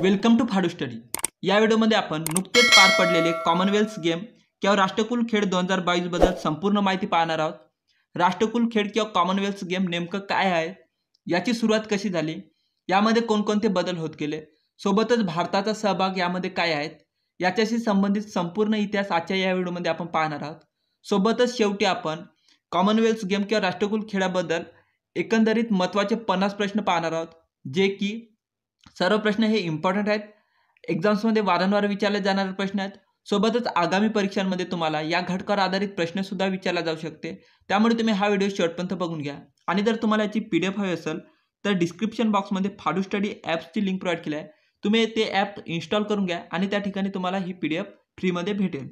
welcome to फाडू study या व्हिडिओमध्ये आपण नुकतेच पार पडलेले कॉमनवेल्थ गेम किंवा राष्ट्रकुल खेळ दोन हजार बावीस बद्दल संपूर्ण माहिती पाहणार आहोत राष्ट्रकुल खेळ किंवा कॉमनवेल्थ गेम नेमकं काय आहे याची सुरुवात कशी झाली यामध्ये कोणकोणते बदल होत गेले सोबतच भारताचा सहभाग यामध्ये काय आहेत याच्याशी संबंधित संपूर्ण इतिहास आजच्या या व्हिडिओमध्ये आपण पाहणार आहोत सोबतच शेवटी आपण कॉमनवेल्थ गेम किंवा राष्ट्रकुल खेळाबद्दल एकंदरीत महत्त्वाचे पन्नास प्रश्न पाहणार आहोत जे की सर्व प्रश्न हे इम्पॉर्टंट आहेत एक्झाम्समध्ये वारंवार विचारले जाणारे प्रश्न आहेत सोबतच आगामी परीक्षांमध्ये तुम्हाला या घटकावर आधारित प्रश्नसुद्धा विचारला जाऊ शकते त्यामुळे तुम्ही हा व्हिडिओ शेवटपर्यंत बघून घ्या आणि जर तुम्हाला याची पी डी एफ हवी असेल तर डिस्क्रिप्शन बॉक्समध्ये फाडू स्टडी ॲप्सची लिंक प्रोवाईड केली आहे तुम्ही ते ॲप इन्स्टॉल करून घ्या आणि त्या ठिकाणी तुम्हाला ही पी डी एफ फ्रीमध्ये भेटेल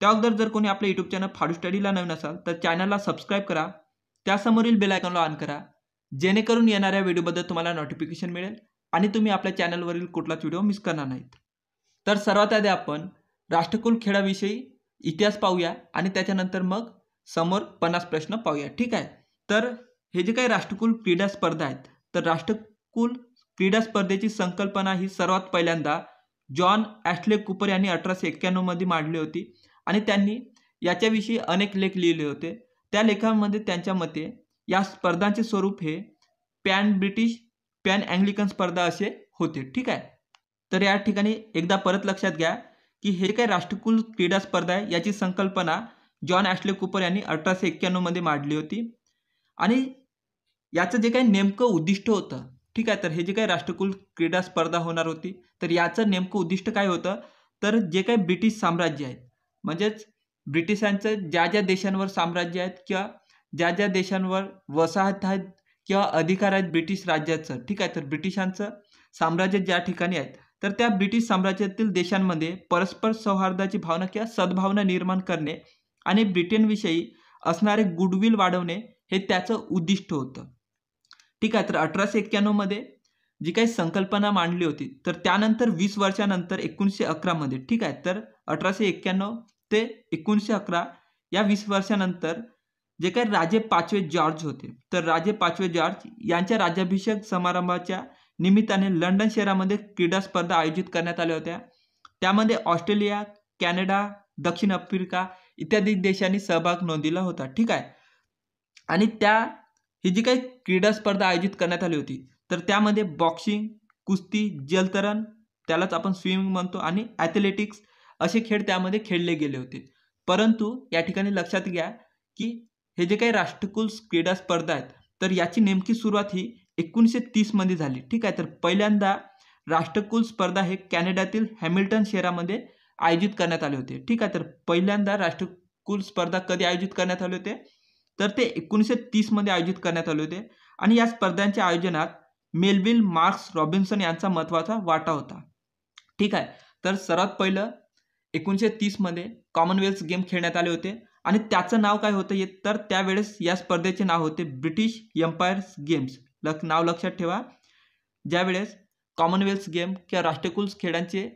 त्या अगोदर जर कोणी आपलं यूट्यूब चॅनल फाडू स्टडीला नवीन असाल तर चॅनलला सबस्क्राईब करा त्यासमोरील बेलायकॉनला ऑन करा जेणेकरून येणाऱ्या व्हिडिओबद्दल तुम्हाला नोटिफिकेशन मिळेल आणि तुम्ही आपल्या चॅनलवरील कुठलाच व्हिडिओ मिस करणार नाहीत तर सर्वात आधी आपण राष्ट्रकुल खेळाविषयी इतिहास पाहूया आणि त्याच्यानंतर मग समोर पन्नास प्रश्न पाहूया ठीक आहे तर हे जे काही राष्ट्रकुल क्रीडा स्पर्धा आहेत तर राष्ट्रकुल क्रीडा स्पर्धेची संकल्पना ही सर्वात पहिल्यांदा जॉन ॲस्ले कुपर यांनी अठराशे मध्ये मांडली होती आणि त्यांनी याच्याविषयी अनेक लेख लिहिले होते त्या लेखामध्ये त्यांच्या मते या स्पर्धांचे स्वरूप हे पॅन ब्रिटिश पॅन अँग्लिकन स्पर्धा असे होते ठीक आहे तर या ठिकाणी एकदा परत लक्षात घ्या की हे काय राष्ट्रकुल क्रीडा स्पर्धा आहे याची संकल्पना जॉन ॲशले कुपर यांनी अठराशे एक्क्याण्णवमध्ये मांडली होती आणि याचं जे काही नेमकं उद्दिष्ट होतं ठीक आहे तर हे जे काही राष्ट्रकुल क्रीडा स्पर्धा होणार होती तर याचं नेमकं उद्दिष्ट काय होतं तर जे काही ब्रिटिश साम्राज्य आहे म्हणजेच ब्रिटिशांचं ज्या ज्या देशांवर साम्राज्य आहेत किंवा ज्या ज्या देशांवर वसाहत आहेत किंवा अधिकार आहेत ब्रिटिश राज्याचं ठीक आहे तर ब्रिटिशांचं साम्राज्य ज्या ठिकाणी आहेत तर त्या ब्रिटिश साम्राज्यातील देशांमध्ये परस्पर सौहार्दाची भावना किंवा सद्भावना निर्माण करणे आणि ब्रिटनविषयी असणारे गुडविल वाढवणे हे त्याचं उद्दिष्ट होतं ठीक आहे तर अठराशे एक्क्याण्णवमध्ये जी काही संकल्पना मांडली होती तर त्यानंतर वीस वर्षानंतर एकोणीसशे अकरामध्ये ठीक आहे तर अठराशे एक्क्याण्णव ते एकोणीसशे अकरा या वीस वर्षानंतर जे काही राजे पाचवे जॉर्ज होते तर राजे पाचवे जॉर्ज यांच्या राज्याभिषेक समारंभाच्या निमित्ताने लंडन शहरामध्ये क्रीडा स्पर्धा आयोजित करण्यात आल्या होत्या त्यामध्ये ऑस्ट्रेलिया कॅनडा दक्षिण आफ्रिका इत्यादी देशांनी सहभाग नोंदिला होता ठीक आहे आणि त्या ही जी काही क्रीडा स्पर्धा आयोजित करण्यात आली होती तर त्यामध्ये बॉक्सिंग कुस्ती जलतरण त्यालाच आपण स्विमिंग म्हणतो आणि ॲथलेटिक्स असे खेळ त्यामध्ये खेळले गेले होते परंतु या ठिकाणी लक्षात घ्या की हे जे काही राष्ट्रकुल क्रीडा स्पर्धा आहेत तर याची नेमकी सुरुवात ही एकोणीसशे तीसमध्ये झाली ठीक आहे तर पहिल्यांदा राष्ट्रकुल स्पर्धा हे कॅनडातील हॅमिल्टन शहरामध्ये आयोजित करण्यात आले होते ठीक आहे तर पहिल्यांदा राष्ट्रकुल स्पर्धा कधी आयोजित करण्यात आले होते तर ते एकोणीसशे तीसमध्ये आयोजित करण्यात आले होते आणि या स्पर्धांच्या आयोजनात मेलविल मार्क्स रॉबिन्सन यांचा महत्त्वाचा वाटा होता ठीक आहे तर सर्वात पहिलं एकोणीसशे तीसमध्ये कॉमनवेल्थ गेम खेळण्यात आले होते आणि त्याचं नाव काय होतं तर त्यावेळेस या स्पर्धेचे नाव होते ब्रिटिश एम्पायर्स गेम्स लक्ष नाव लक्षात ठेवा ज्यावेळेस कॉमनवेल्थ गेम किंवा राष्ट्रकुल खेळांचे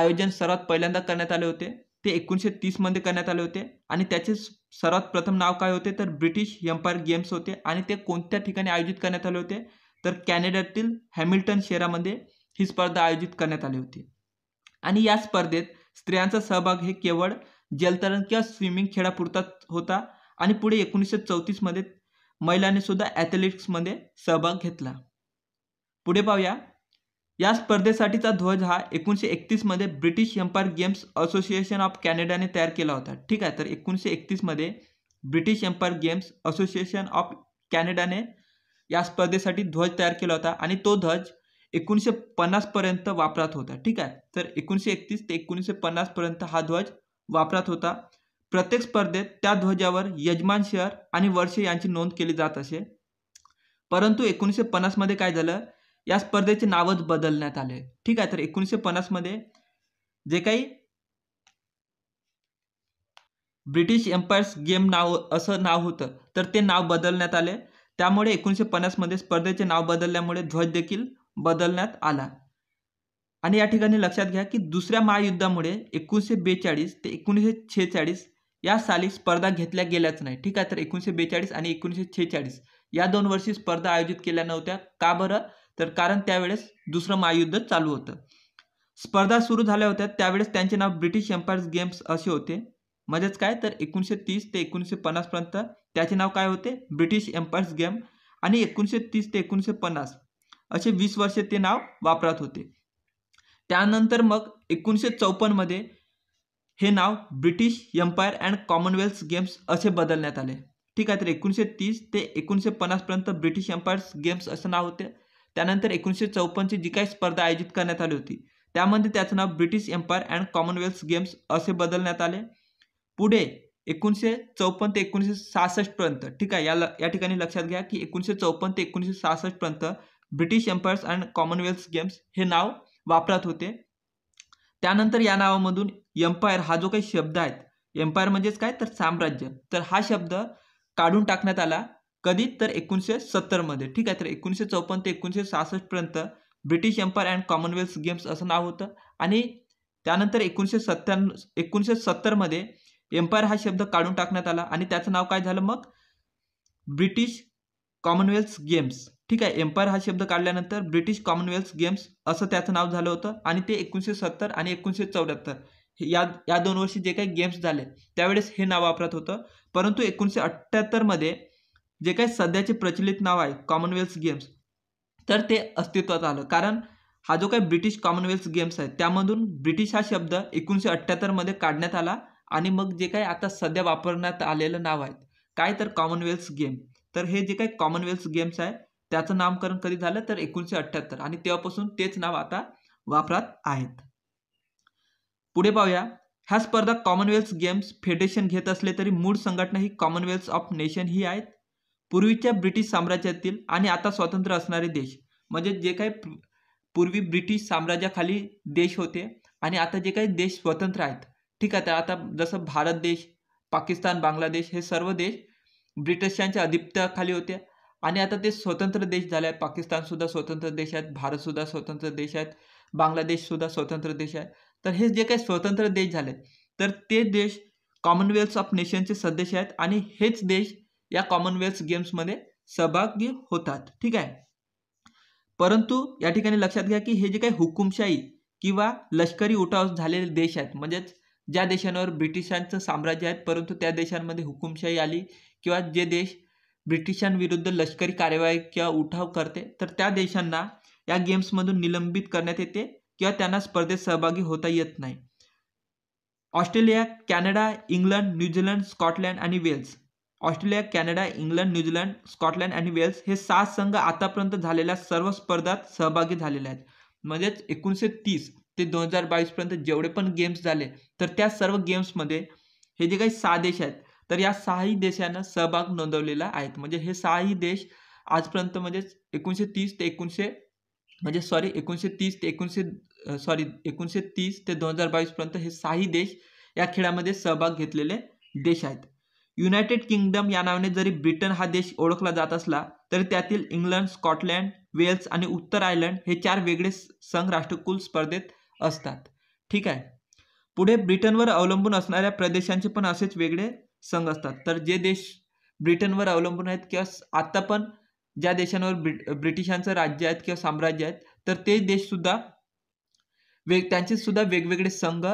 आयोजन सर्वात पहिल्यांदा करण्यात आले होते ते एकोणीसशे तीसमध्ये करण्यात आले होते आणि त्याचे सर्वात प्रथम नाव काय होते तर ब्रिटिश एम्पायर गेम्स होते आणि ते कोणत्या ठिकाणी आयोजित करण्यात आले होते तर कॅनडातील हॅमिल्टन शहरामध्ये ही स्पर्धा आयोजित करण्यात आली होती आणि या स्पर्धेत स्त्रियांचा सहभाग हे केवळ जलतरण किंवा स्विमिंग खेळापुरताच होता आणि पुढे एकोणीसशे चौतीसमध्ये महिलांनी सुद्धा ॲथलेटिक्समध्ये सहभाग घेतला पुढे पाहूया या स्पर्धेसाठीचा ध्वज हा एकोणीसशे एकतीसमध्ये British Empire Games Association of कॅनडाने तयार केला होता ठीक आहे तर एकोणीसशे एकतीसमध्ये British Empire Games Association of कॅनडाने या स्पर्धेसाठी ध्वज तयार केला होता आणि तो ध्वज एकोणीसशे पन्नासपर्यंत वापरात होता ठीक आहे तर एकोणीसशे एकतीस ते एकोणीसशे पन्नासपर्यंत हा ध्वज वापरात होता प्रत्येक स्पर्धेत त्या ध्वजावर यजमान शहर आणि वर्ष यांची नोंद केली जात असे परंतु एकोणीसशे पन्नासमध्ये काय झालं या स्पर्धेचे नावच बदलण्यात आले ठीक आहे तर एकोणीसशे पन्नासमध्ये जे काही ब्रिटिश एम्पायर्स गेम नाव असं नाव होतं तर ते नाव बदलण्यात आले त्यामुळे एकोणीसशे पन्नासमध्ये स्पर्धेचे नाव बदलल्यामुळे ध्वज देखील बदलण्यात आला आणि या ठिकाणी लक्षात घ्या की दुसऱ्या महायुद्धामुळे एकोणीसशे बेचाळीस ते एकोणीसशे छेचाळीस या साली स्पर्धा घेतल्या गेल्याच नाही ठीक आहे तर एकोणीसशे बेचाळीस आणि एकोणीसशे छेचाळीस या दोन वर्षी स्पर्धा आयोजित केल्या नव्हत्या का बरं तर कारण त्यावेळेस दुसरं महायुद्ध चालू होतं स्पर्धा सुरू झाल्या होत्या त्यावेळेस त्यांचे नाव ब्रिटिश एम्पायर्स गेम्स असे होते म्हणजेच काय तर एकोणीसशे तीस ते एकोणीसशे पन्नासपर्यंत त्याचे नाव काय होते ब्रिटिश एम्पायर्स गेम आणि एकोणीसशे तीस ते एकोणीसशे पन्नास असे वीस वर्षे ते नाव वापरत होते त्यानंतर मग एकोणीसशे चौपन्नमध्ये हे नाव British Empire and Commonwealth Games असे बदलण्यात आले ठीक आहे तर एकोणीसशे तीस ते एकोणीसशे पन्नासपर्यंत ब्रिटिश एम्पायर गेम्स असं नाव होते त्यानंतर एकोणीसशे चौपन्नची जी काही स्पर्धा आयोजित करण्यात आली होती त्यामध्ये त्याचं नाव British Empire and Commonwealth Games असे बदलण्यात आले पुढे एकोणीसशे चौपन्न ते एकोणीसशे सहासष्टपर्यंत ठीक आहे या या ठिकाणी लक्षात घ्या की एकोणीसशे चौपन्न ते एकोणीसशे सहासष्टपर्यंत British Empires and Commonwealth Games हे नाव वापरत होते त्यानंतर या नावामधून एम्पायर हा जो काही शब्द आहेत एम्पायर म्हणजेच काय तर साम्राज्य तर हा शब्द काढून टाकण्यात आला कधी तर एकोणीसशे सत्तरमध्ये ठीक आहे तर एकोणीसशे चौपन्न ते एकोणीसशे सहासष्टपर्यंत British Empire and Commonwealth Games असं नाव होतं आणि त्यानंतर एकोणीसशे सत्त्याण्णव एकोणीसशे सत्तरमध्ये एम्पायर हा शब्द काढून टाकण्यात आला आणि त्याचं नाव काय झालं मग ब्रिटिश कॉमनवेल्थ गेम्स ठीक आहे एम्पायर हा शब्द काढल्यानंतर ब्रिटिश कॉमनवेल्थ गेम्स असं त्याचं नाव झालं होतं आणि ते एकोणीसशे सत्तर आणि एकोणीसशे चौऱ्याहत्तर या या दोन वर्षी जे काही गेम्स झाले त्यावेळेस हे नाव वापरत होतं परंतु एकोणीसशे अठ्ठ्याहत्तरमध्ये जे काही सध्याचे प्रचलित नाव आहे कॉमनवेल्थ गेम्स तर ते अस्तित्वात आलं कारण हा जो काही ब्रिटिश कॉमनवेल्थ गेम्स आहे त्यामधून ब्रिटिश हा शब्द एकोणीसशे अठ्ठ्याहत्तरमध्ये काढण्यात आला आणि मग जे काही आता सध्या वापरण्यात आलेलं नाव आहेत काय तर कॉमनवेल्थ गेम तर हे जे काही कॉमनवेल्थ गेम्स आहे त्याचं नामकरण कधी झालं तर एकोणीसशे अठ्ठ्याहत्तर आणि तेव्हापासून तेच नाव आता वापरात आहेत पुढे पाहूया ह्या स्पर्धा कॉमनवेल्थ गेम्स फेडरेशन घेत असले तरी मूळ संघटना ही कॉमनवेल्थ ऑफ नेशन ही आहेत पूर्वीच्या ब्रिटिश साम्राज्यातील आणि आता स्वतंत्र असणारे देश म्हणजे जे काही पूर्वी ब्रिटिश साम्राज्याखाली देश होते आणि आता जे काही देश स्वतंत्र आहेत ठीक आहे आता जसं भारत देश पाकिस्तान बांगलादेश हे सर्व देश ब्रिटिशांच्या अधिपत्याखाली होते आणि आता ते स्वतंत्र देश झाले आहेत पाकिस्तानसुद्धा स्वतंत्र देश आहेत भारतसुद्धा स्वतंत्र देश आहेत बांगलादेशसुद्धा स्वतंत्र देश आहे तर हे जे काही स्वतंत्र देश झाले तर ते देश कॉमनवेल्थ ऑफ नेशनचे सदस्य आहेत आणि हेच देश या कॉमनवेल्थ गेम्समध्ये सहभागी होतात ठीक आहे परंतु या ठिकाणी लक्षात घ्या की हे जे काही हुकुमशाही किंवा लष्करी उठाव झालेले देश आहेत म्हणजेच ज्या देशांवर ब्रिटिशांचं साम्राज्य आहे परंतु त्या देशांमध्ये हुकुमशाही आली किंवा जे देश ब्रिटिशांविरुद्ध लष्करी कारवाई किंवा उठाव करते तर त्या देशांना या गेम्समधून निलंबित करण्यात येते किंवा त्यांना स्पर्धेत सहभागी होता येत नाही Australia Canada England New Zealand Scotland आणि Wales Australia Canada England New Zealand Scotland आणि वेल्स हे सहा संघ आतापर्यंत झालेल्या सर्व स्पर्धात सहभागी झालेले आहेत म्हणजेच एकोणीसशे तीस ते दोन हजार बावीसपर्यंत जेवढे पण गेम्स झाले तर त्या सर्व गेम्समध्ये हे जे काही सहा देश आहेत तर या सहाही देशांना सहभाग नोंदवलेला आहेत म्हणजे हे सहाही देश आजपर्यंत म्हणजेच एकोणीसशे तीस ते एकोणीसशे म्हणजे सॉरी एकोणीसशे तीस ते एकोणीसशे सॉरी एकोणीसशे तीस ते दोन हजार बावीसपर्यंत हे सहाही देश या खेळामध्ये सहभाग घेतलेले देश आहेत युनायटेड किंगडम या नावाने जरी ब्रिटन हा देश ओळखला जात असला तरी त्यातील इंग्लंड स्कॉटलँड वेल्स आणि उत्तर आयर्लंड हे चार वेगळे संघ राष्ट्रकुल स्पर्धेत असतात ठीक आहे पुढे ब्रिटनवर अवलंबून असणाऱ्या प्रदेशांचे पण असेच वेगळे संघ असतात तर जे देश ब्रिटनवर अवलंबून आहेत किंवा आता पण ज्या देशांवर ब्रि ब्रिटिशांचं राज्य आहेत किंवा साम्राज्य आहेत तर ते देशसुद्धा वेग त्यांचे सुद्धा वेगवेगळे संघ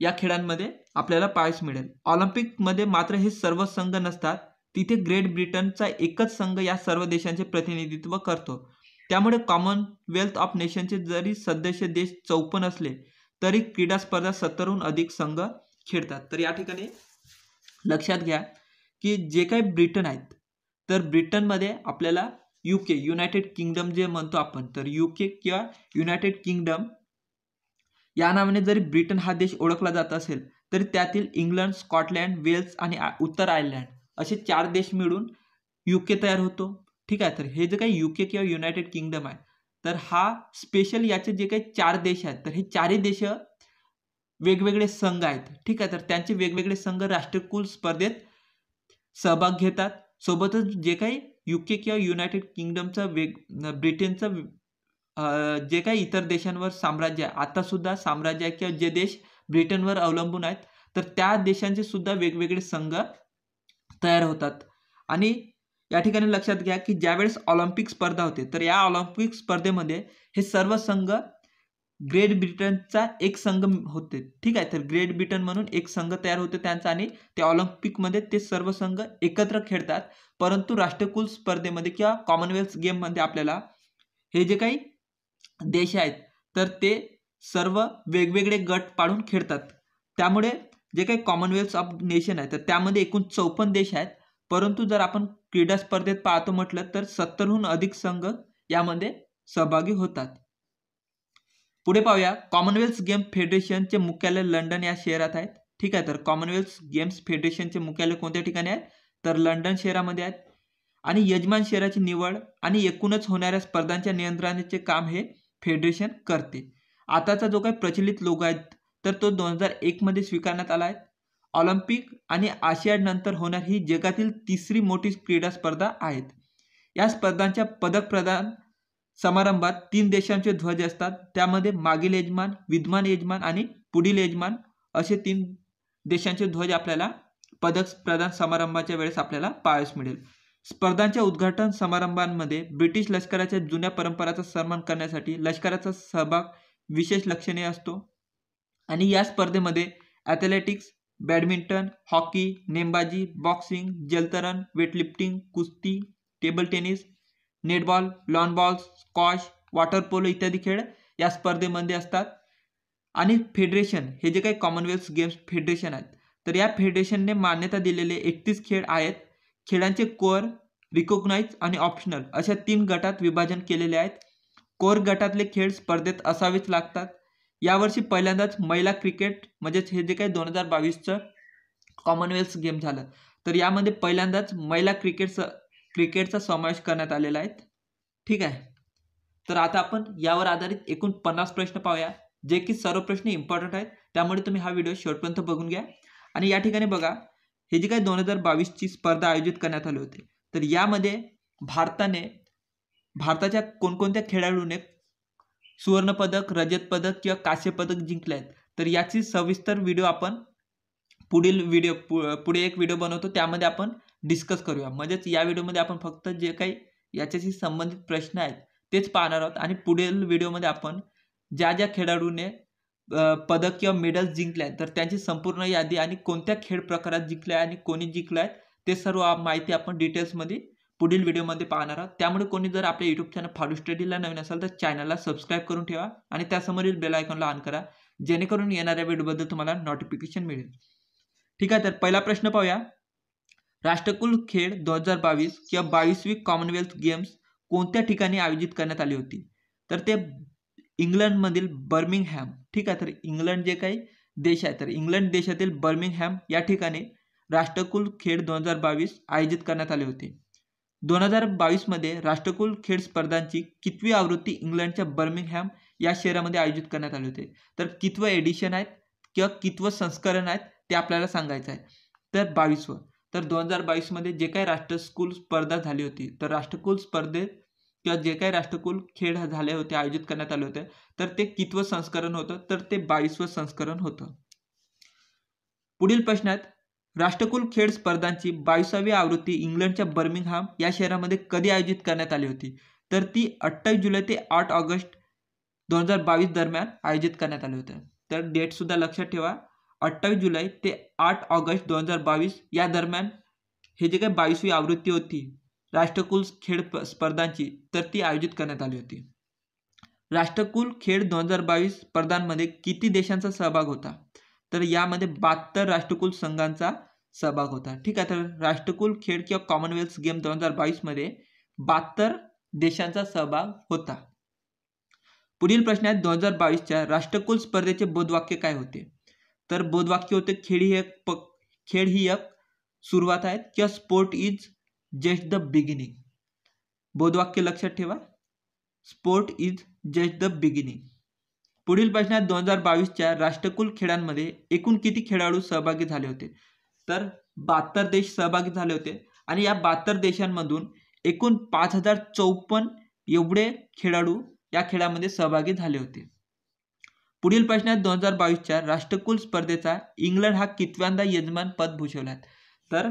या खेळांमध्ये आपल्याला पाहायस मिळेल ऑलिम्पिकमध्ये मात्र हे सर्व संघ नसतात तिथे ग्रेट ब्रिटनचा एकच संघ या सर्व देशांचे प्रतिनिधित्व करतो त्यामुळे कॉमनवेल्थ ऑफ नेशनचे जरी सदस्य देश चौपन्न असले तरी क्रीडा स्पर्धा सत्तरहून अधिक संघ खेळतात तर या ठिकाणी लक्षात घ्या की जे काही ब्रिटन आहेत तर ब्रिटनमध्ये आपल्याला यू के युनायटेड किंगडम जे म्हणतो आपण तर यू के किंवा युनायटेड किंगडम या नावाने जरी ब्रिटन हा देश ओळखला जात असेल तर त्यातील इंग्लंड स्कॉटलँड वेल्स आणि उत्तर आयर्लंड असे चार देश मिळून यू के तयार होतो ठीक आहे तर हे जे काही यू के किंवा युनायटेड किंगडम आहे तर हा स्पेशल याचे जे काही चार देश आहेत तर हे चारही देश वेगवेगळे संघ आहेत ठीक आहे तर त्यांचे वेगवेगळे संघ राष्ट्रकुल स्पर्धेत सहभाग घेतात सोबतच जे काही युके किंवा युनायटेड किंगडमचा वेग ब्रिटनचं जे काही इतर देशांवर साम्राज्य आहे आतासुद्धा साम्राज्य आहे किंवा जे देश ब्रिटनवर अवलंबून आहेत तर त्या देशांचे सुद्धा वेगवेगळे संघ तयार होतात आणि या ठिकाणी लक्षात घ्या की ज्यावेळेस ऑलिम्पिक स्पर्धा होते तर या ऑलिम्पिक स्पर्धेमध्ये हे सर्व संघ ग्रेट ब्रिटनचा एक संघ होते ठीक आहे तर ग्रेट ब्रिटन म्हणून एक संघ तयार होते त्यांचा आणि त्या ऑलिम्पिकमध्ये ते सर्व संघ एकत्र खेळतात परंतु राष्ट्रकुल स्पर्धेमध्ये किंवा कॉमनवेल्थ गेममध्ये आपल्याला हे जे काही देश आहेत तर ते सर्व वेगवेगळे गट पाडून खेळतात त्यामुळे जे काही कॉमनवेल्थ ऑफ नेशन आहे तर त्यामध्ये एकूण चौपन्न देश आहेत परंतु जर आपण क्रीडा स्पर्धेत पाहतो म्हटलं तर सत्तरहून अधिक संघ यामध्ये सहभागी होतात पुढे पाहूया कॉमनवेल्थ गेम फेडरेशनचे मुख्यालय लंडन या शहरात आहे ठीक आहे तर कॉमनवेल्थ गेम्स फेडरेशनचे मुख्यालय कोणत्या ठिकाणी आहे तर लंडन शहरामध्ये आहेत आणि यजमान शहराची निवड आणि एकूणच होणाऱ्या स्पर्धांच्या नियंत्रणाचे काम हे फेडरेशन करते आताचा जो काही प्रचलित लोक आहेत तर तो दोन हजार एकमध्ये स्वीकारण्यात आला आहे ऑलिम्पिक आणि आशियानंतर होणार ही जगातील तिसरी मोठी क्रीडा स्पर्धा आहेत या स्पर्धांच्या पदक प्रदान समारंभात तीन देशांचे ध्वज असतात त्यामध्ये मागील यजमान विद्यमान यजमान आणि पुढील यजमान असे तीन देशांचे ध्वज आपल्याला पदक प्रदान समारंभाच्या वेळेस आपल्याला पाळस मिळेल स्पर्धांच्या उद्घाटन समारंभांमध्ये ब्रिटिश लष्कराच्या जुन्या परंपराचा सन्मान करण्यासाठी लष्कराचा सहभाग विशेष लक्षणीय असतो आणि या स्पर्धेमध्ये ॲथलेटिक्स बॅडमिंटन हॉकी नेमबाजी बॉक्सिंग जलतरण वेटलिफ्टिंग कुस्ती table tennis netball lawn ball squash water polo इत्यादी खेळ या स्पर्धेमध्ये असतात आणि फेडरेशन हे जे काही कॉमनवेल्थ गेम्स फेडरेशन आहेत तर या फेडरेशनने मान्यता दिलेले एकतीस खेळ आहेत खेळांचे कोअर रिकॉग्नाइज आणि ऑप्शनल अशा तीन गटात विभाजन केलेले आहेत कोर गटातले खेळ स्पर्धेत असावेच लागतात यावर्षी पहिल्यांदाच महिला क्रिकेट म्हणजेच हे जे काही दोन हजार बावीसचं कॉमनवेल्थ गेम झालं तर यामध्ये पहिल्यांदाच महिला क्रिकेट क्रिकेटचा समावेश करण्यात आलेला आहे ठीक आहे तर आता आपण यावर आधारित एकूण पन्नास प्रश्न पाहूया जे की सर्व प्रश्न इम्पॉर्टंट आहेत त्यामुळे तुम्ही हा व्हिडिओ शेवटपर्यंत बघून घ्या आणि या ठिकाणी बघा हे जी काही दोन हजार बावीसची स्पर्धा आयोजित करण्यात आली होती तर यामध्ये भारताने भारताच्या कोणकोणत्या खेळाडूने सुवर्णपदक रजत पदक किंवा कांस्य पदक जिंकले आहेत तर याची सविस्तर व्हिडिओ आपण पुढील व्हिडिओ पुढे एक व्हिडिओ बनवतो त्यामध्ये आपण डिस्कस करूया म्हणजेच या व्हिडिओमध्ये आपण फक्त जे काही याच्याशी संबंधित प्रश्न आहेत तेच पाहणार आहोत आणि पुढील व्हिडिओमध्ये आपण ज्या ज्या खेळाडूने पदक किंवा मेडल्स जिंकले आहेत तर त्यांची संपूर्ण यादी आणि कोणत्या खेळ प्रकारात जिंकले आहे आणि कोणी जिंकलं आहे ते सर्व माहिती आपण डिटेल्समध्ये पुढील व्हिडिओमध्ये पाहणार आहोत त्यामुळे कोणी जर आपल्या युट्यूब चॅनल फाडू स्टडीला नवीन असाल तर चॅनलला सबस्क्राईब करून ठेवा आणि त्यासमोरील बेल आयकॉनला ऑन करा जेणेकरून येणाऱ्या व्हिडिओबद्दल तुम्हाला नोटिफिकेशन मिळेल ठीक आहे तर पहिला प्रश्न पाहूया राष्ट्रकुल खेळ दोन हजार बावीस किंवा बावीसवी कॉमनवेल्थ गेम्स कोणत्या ठिकाणी आयोजित करण्यात आली होती तर ते इंग्लंडमधील बर्मिंगहॅम ठीक आहे तर इंग्लंड जे काही देश आहे तर इंग्लंड देशातील बर्मिंगहॅम या ठिकाणी राष्ट्रकुल खेळ दोन हजार बावीस आयोजित करण्यात आले होते दोन हजार बावीसमध्ये राष्ट्रकुल खेळ स्पर्धांची कितवी आवृत्ती इंग्लंडच्या बर्मिंगहॅम या शहरामध्ये आयोजित करण्यात आले होते तर कितवं एडिशन आहेत किंवा कितवं संस्करण आहेत ते आपल्याला सांगायचं आहे तर बावीसवं तर दोन हजार बावीसमध्ये जे काही राष्ट्रकुल स्पर्धा झाली होती तर राष्ट्रकुल स्पर्धेत किंवा जे काही राष्ट्रकुल खेळ झाले होते आयोजित करण्यात आले होते तर ते कितवं संस्करण होतं तर ते बावीसवं संस्करण होतं पुढील प्रश्नात राष्ट्रकुल खेळ स्पर्धांची बावीसावी आवृत्ती इंग्लंडच्या बर्मिंगहाम या शहरामध्ये कधी आयोजित करण्यात आली होती तर ती अठ्ठावीस जुलै ते आठ ऑगस्ट दोन हजार बावीस दरम्यान आयोजित करण्यात आले होते तर डेट सुद्धा लक्षात ठेवा अठ्ठावीस जुलै ते आठ ऑगस्ट दोन हजार बावीस या दरम्यान हे जे काही बावीसवी आवृत्ती होती राष्ट्रकुल खेळ स्पर्धांची तर ती आयोजित करण्यात आली होती राष्ट्रकुल खेळ दोन हजार बावीस स्पर्धांमध्ये किती देशांचा सहभाग होता तर यामध्ये बहात्तर राष्ट्रकुल संघांचा सहभाग होता ठीक आहे तर राष्ट्रकुल खेळ किंवा कॉमनवेल्थ गेम दोन हजार बावीसमध्ये बहात्तर देशांचा सहभाग होता पुढील प्रश्न आहे दोन हजार बावीसच्या राष्ट्रकुल स्पर्धेचे बोधवाक्य काय होते तर बोधवाक्य होते खेळ ही एक प खेळ ही एक सुरुवात आहे किंवा sport is just the beginning बोधवाक्य लक्षात ठेवा sport is just the beginning पुढील प्रश्नात दोन हजार बावीसच्या राष्ट्रकुल खेळांमध्ये एकूण किती खेळाडू सहभागी झाले होते तर बहात्तर देश सहभागी झाले होते आणि या बहात्तर देशांमधून एकूण पाच हजार चौपन्न एवढे खेळाडू या खेळामध्ये सहभागी झाले होते पुढील आहे दोन हजार बावीसच्या राष्ट्रकुल स्पर्धेचा इंग्लंड हा कितव्यांदा यजमान पद भूषवला तर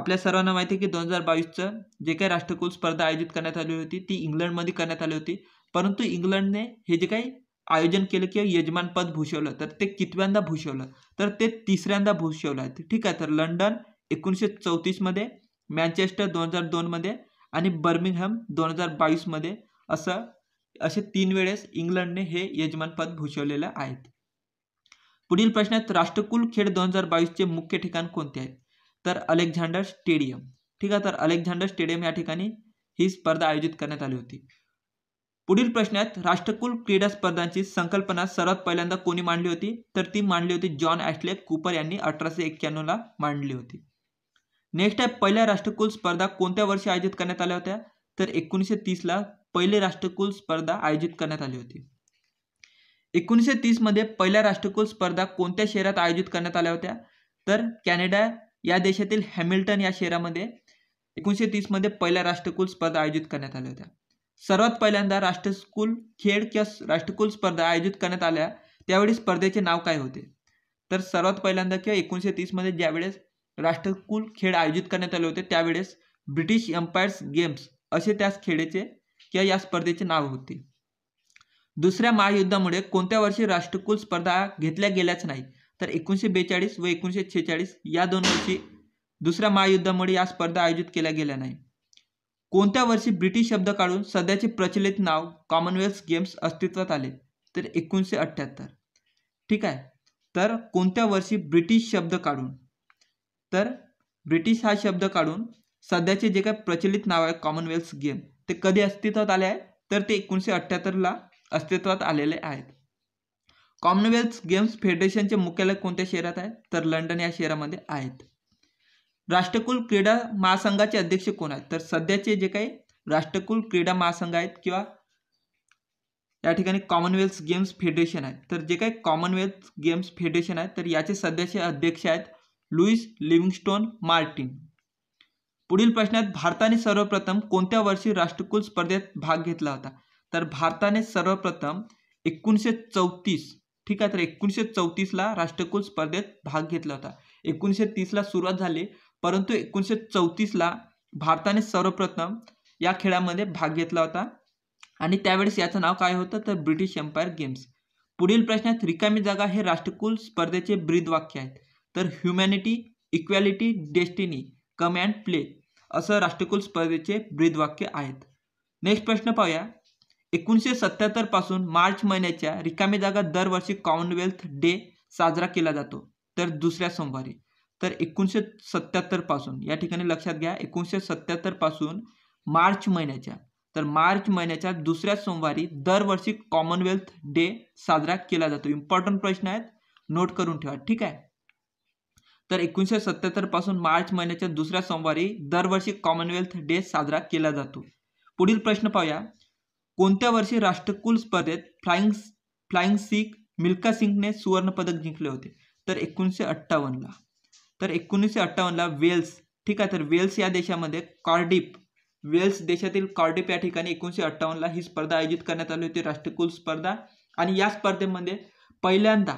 आपल्या सर्वांना माहिती आहे की दोन हजार बावीसचं जे काही राष्ट्रकुल स्पर्धा आयोजित करण्यात आली होती ती इंग्लंडमध्ये करण्यात आली होती परंतु इंग्लंडने हे जे काही आयोजन केलं किंवा यजमान पद भूषवलं तर ते कितव्यांदा भूषवलं तर ते तिसऱ्यांदा भूषवलं आहे ठीक आहे तर लंडन एकोणीसशे चौतीसमध्ये मॅनचेस्टर दोन हजार दोनमध्ये आणि बर्मिंगहॅम दोन हजार बावीसमध्ये असं असे तीन वेळेस इंग्लंडने हे यजमानपद भूषवलेलं आहे पुढील प्रश्नात राष्ट्रकुल खेळ दोन हजार बावीसचे मुख्य ठिकाण कोणते आहेत तर अलेक्झांडर स्टेडियम ठीक आहे तर अलेक्झांडर स्टेडियम या ठिकाणी ही स्पर्धा आयोजित करण्यात आली होती पुढील प्रश्नात राष्ट्रकुल क्रीडा स्पर्धांची संकल्पना सर्वात पहिल्यांदा कोणी मांडली होती तर ती मांडली होती जॉन ॲटले कुपर यांनी अठराशे एक्क्याण्णवला मांडली होती नेक्स्ट आहे पहिल्या राष्ट्रकुल स्पर्धा कोणत्या वर्षी आयोजित करण्यात आल्या होत्या तर एकोणीसशे तीसला पहिली राष्ट्रकुल स्पर्धा आयोजित करण्यात आली होती एकोणीसशे तीसमध्ये पहिल्या राष्ट्रकुल स्पर्धा कोणत्या शहरात आयोजित करण्यात आल्या होत्या तर कॅनडा या देशातील हॅमिल्टन या शहरामध्ये एकोणीसशे तीसमध्ये पहिल्या राष्ट्रकुल स्पर्धा आयोजित करण्यात आल्या होत्या सर्वात पहिल्यांदा राष्ट्रकुल खेळ किंवा राष्ट्रकुल स्पर्धा आयोजित करण्यात आल्या त्यावेळी स्पर्धेचे नाव काय होते तर सर्वात पहिल्यांदा किंवा एकोणीसशे तीसमध्ये ज्यावेळेस राष्ट्रकुल खेळ आयोजित करण्यात आले होते त्यावेळेस ब्रिटिश एम्पायर्स गेम्स असे त्याच खेळाचे या या स्पर्धेचे नाव होते दुसऱ्या महायुद्धामुळे कोणत्या वर्षी राष्ट्रकुल स्पर्धा घेतल्या गेल्याच नाही तर एकोणीसशे बेचाळीस व एकोणीसशे छेचाळीस या दोन वर्षी दुसऱ्या महायुद्धामुळे या स्पर्धा आयोजित केल्या गेल्या नाही कोणत्या वर्षी ब्रिटिश शब्द काढून सध्याचे प्रचलित नाव कॉमनवेल्थ गेम्स अस्तित्वात आले तर एकोणीसशे अठ्ठ्याहत्तर ठीक आहे तर कोणत्या वर्षी ब्रिटिश शब्द काढून तर ब्रिटिश हा शब्द काढून सध्याचे जे काय प्रचलित नाव आहे कॉमनवेल्थ गेम ते कधी अस्तित्वात आले आहे तर ते एकोणीसशे अठ्ठ्याहत्तरला अस्तित्वात आलेले आहेत कॉमनवेल्थ गेम्स फेडरेशनचे मुख्यालय कोणत्या शहरात आहे तर लंडन या शहरामध्ये आहेत राष्ट्रकुल क्रीडा महासंघाचे अध्यक्ष कोण आहेत तर सध्याचे जे काही राष्ट्रकुल क्रीडा महासंघ आहेत किंवा या ठिकाणी कॉमनवेल्थ गेम्स फेडरेशन आहे तर जे काही कॉमनवेल्थ गेम्स फेडरेशन आहे तर याचे सध्याचे अध्यक्ष आहेत लुईस लिव्हिंगस्टोन मार्टिन पुढील प्रश्नात भारताने सर्वप्रथम कोणत्या वर्षी राष्ट्रकुल स्पर्धेत भाग घेतला होता तर भारताने सर्वप्रथम एकोणीसशे चौतीस ठीक आहे तर एकोणीसशे चौतीसला राष्ट्रकुल स्पर्धेत भाग घेतला होता एकोणीसशे तीसला सुरुवात झाली परंतु एकोणीसशे चौतीसला भारताने सर्वप्रथम या खेळामध्ये भाग घेतला होता आणि त्यावेळेस याचं नाव काय होतं तर ब्रिटिश एम्पायर गेम्स पुढील प्रश्नात रिकामी जागा हे राष्ट्रकुल स्पर्धेचे ब्रीद वाक्य आहेत तर humanity equality destiny come and play असं राष्ट्रकुल स्पर्धेचे ब्रीदवाक्य आहेत नेक्स्ट प्रश्न पाहूया एकोणीसशे सत्याहत्तरपासून मार्च महिन्याच्या रिकामी जागा दरवर्षी कॉमनवेल्थ डे साजरा केला जातो तर दुसऱ्या सोमवारी तर एकोणीसशे सत्याहत्तरपासून या ठिकाणी लक्षात घ्या एकोणीसशे सत्याहत्तरपासून मार्च महिन्याच्या तर मार्च महिन्याच्या दुसऱ्या सोमवारी दरवर्षी कॉमनवेल्थ डे साजरा केला जातो इम्पॉर्टंट प्रश्न आहेत नोट करून ठेवा ठीक आहे तर एकोणीसशे पासून मार्च महिन्याच्या दुसऱ्या सोमवारी दरवर्षी कॉमनवेल्थ डे साजरा केला जातो पुढील प्रश्न पाहूया कोणत्या वर्षी राष्ट्रकुल स्पर्धेत फ्लाइंग फ्लाइंग सिख मिल्का सिंगने सुवर्णपदक जिंकले होते तर एकोणीसशे अठ्ठावन्नला तर एकोणीसशे अठ्ठावन्नला वेल्स ठीक आहे तर वेल्स या देशामध्ये कार्डिप वेल्स देशातील कार्डिप या ठिकाणी एकोणीसशे अठ्ठावन्नला ही स्पर्धा आयोजित करण्यात आली होती राष्ट्रकुल स्पर्धा आणि या स्पर्धेमध्ये पहिल्यांदा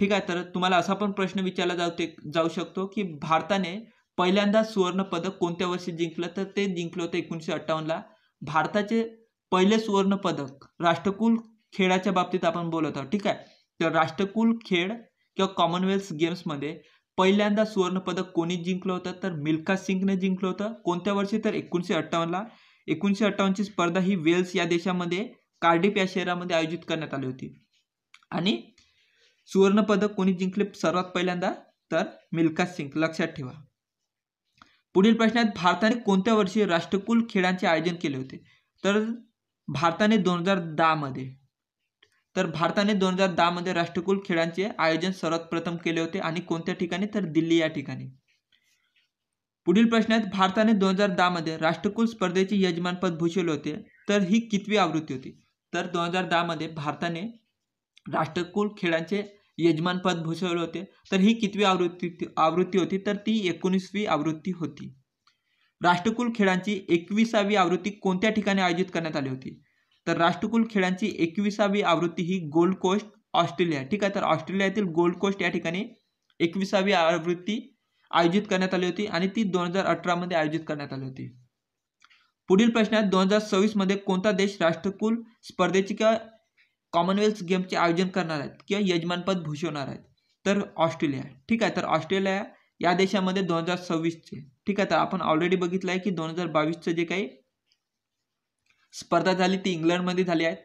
ठीक आहे तर तुम्हाला असा पण प्रश्न विचारला ते जाऊ शकतो की भारताने पहिल्यांदा सुवर्ण पदक कोणत्या वर्षी जिंकलं तर ते जिंकलं होतं एकोणीसशे अठ्ठावन्नला भारताचे पहिले सुवर्ण पदक राष्ट्रकुल खेळाच्या बाबतीत आपण बोलत आहोत ठीक आहे तर राष्ट्रकुल खेळ किंवा कॉमनवेल्थ गेम्समध्ये पहिल्यांदा सुवर्ण पदक कोणी जिंकलं होतं तर मिल्खा सिंगने जिंकलं होतं कोणत्या वर्षी तर एकोणीसशे अठ्ठावन्नला एकोणीसशे अठ्ठावन्नची स्पर्धा ही वेल्स या देशामध्ये कार्डिप या शहरामध्ये आयोजित करण्यात आली होती आणि सुवर्णपदक कोणी जिंकले सर्वात पहिल्यांदा तर मिल्खा सिंग लक्षात ठेवा पुढील प्रश्नात भारताने कोणत्या वर्षी राष्ट्रकुल खेळांचे आयोजन केले होते तर भारताने दोन हजार दहामध्ये तर भारताने दोन हजार दहामध्ये राष्ट्रकुल खेळांचे आयोजन सर्वात प्रथम केले होते आणि कोणत्या ठिकाणी तर दिल्ली या ठिकाणी पुढील प्रश्नात भारताने दोन हजार दहामध्ये राष्ट्रकुल स्पर्धेचे यजमानपद भूषवले होते तर ही कितवी आवृत्ती होती तर दोन हजार दहामध्ये भारताने राष्ट्रकुल खेळांचे यजमानपद भूषवले होते तर ही कितवी आवृत्ती आवृत्ती होती तर ती एकोणीसवी आवृत्ती होती राष्ट्रकुल खेळांची एकविसावी आवृत्ती कोणत्या ठिकाणी आयोजित करण्यात आली होती तर राष्ट्रकुल खेळांची एकविसावी आवृत्ती ही गोल्ड कोस्ट ऑस्ट्रेलिया ठीक आहे तर ऑस्ट्रेलियातील गोल्ड कोस्ट या ठिकाणी एकविसावी आवृत्ती आयोजित करण्यात आली होती आणि ती दोन हजार अठरामध्ये आयोजित करण्यात आली होती पुढील प्रश्नात दोन हजार सव्वीसमध्ये कोणता देश राष्ट्रकुल स्पर्धेची किंवा कॉमनवेल्थ गेमचे आयोजन करणार आहेत किंवा यजमानपद भूषवणार आहेत तर ऑस्ट्रेलिया ठीक आहे तर ऑस्ट्रेलिया या देशामध्ये दोन हजार सव्वीसचे ठीक आहे तर आपण ऑलरेडी बघितलं आहे की दोन हजार बावीसचं जे काही स्पर्धा झाली ती इंग्लंडमध्ये झाली आहेत